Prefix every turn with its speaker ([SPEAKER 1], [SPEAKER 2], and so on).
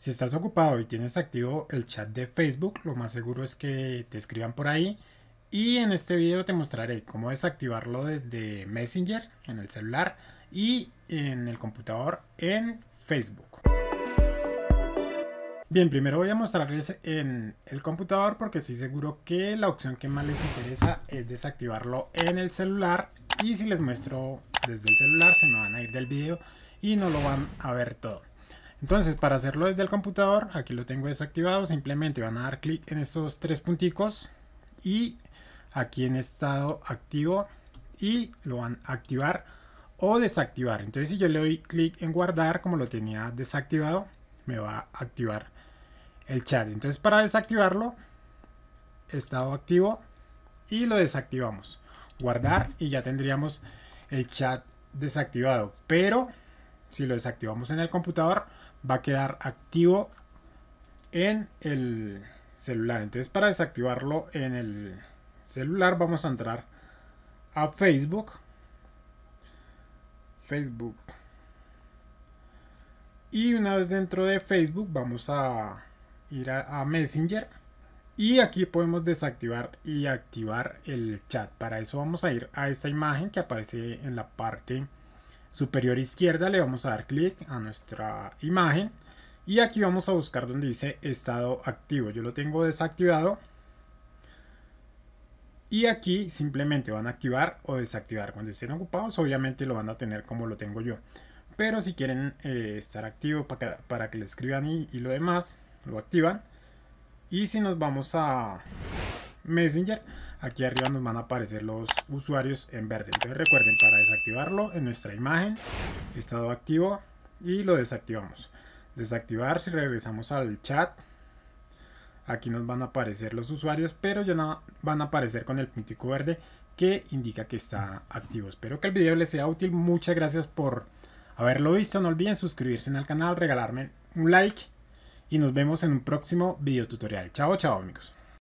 [SPEAKER 1] Si estás ocupado y tienes activo el chat de Facebook, lo más seguro es que te escriban por ahí. Y en este video te mostraré cómo desactivarlo desde Messenger en el celular y en el computador en Facebook. Bien, primero voy a mostrarles en el computador porque estoy seguro que la opción que más les interesa es desactivarlo en el celular y si les muestro desde el celular se me van a ir del video y no lo van a ver todo. Entonces, para hacerlo desde el computador, aquí lo tengo desactivado, simplemente van a dar clic en estos tres punticos y aquí en estado activo y lo van a activar o desactivar. Entonces, si yo le doy clic en guardar, como lo tenía desactivado, me va a activar el chat. Entonces, para desactivarlo, estado activo y lo desactivamos. Guardar y ya tendríamos el chat desactivado. Pero si lo desactivamos en el computador, va a quedar activo en el celular. Entonces para desactivarlo en el celular vamos a entrar a Facebook. Facebook. Y una vez dentro de Facebook vamos a ir a, Messenger. Y aquí podemos desactivar y activar el chat. Para eso vamos a ir a esta imagen que aparece en la parte superior izquierda le vamos a dar clic a nuestra imagen y aquí vamos a buscar donde dice estado activo. Yo lo tengo desactivado y aquí simplemente van a activar o desactivar. Cuando estén ocupados obviamente lo van a tener como lo tengo yo. Pero si quieren eh, estar activo para que, para que le escriban y lo demás, lo activan. Y si nos vamos a Messenger. Aquí arriba nos van a aparecer los usuarios en verde. Entonces recuerden, para desactivarlo en nuestra imagen, estado activo y lo desactivamos. Desactivar, si regresamos al chat, aquí nos van a aparecer los usuarios, pero ya no van a aparecer con el puntico verde que indica que está activo. Espero que el video les sea útil. Muchas gracias por haberlo visto. No olviden suscribirse al canal, regalarme un like y nos vemos en un próximo video tutorial. Chao, chao amigos.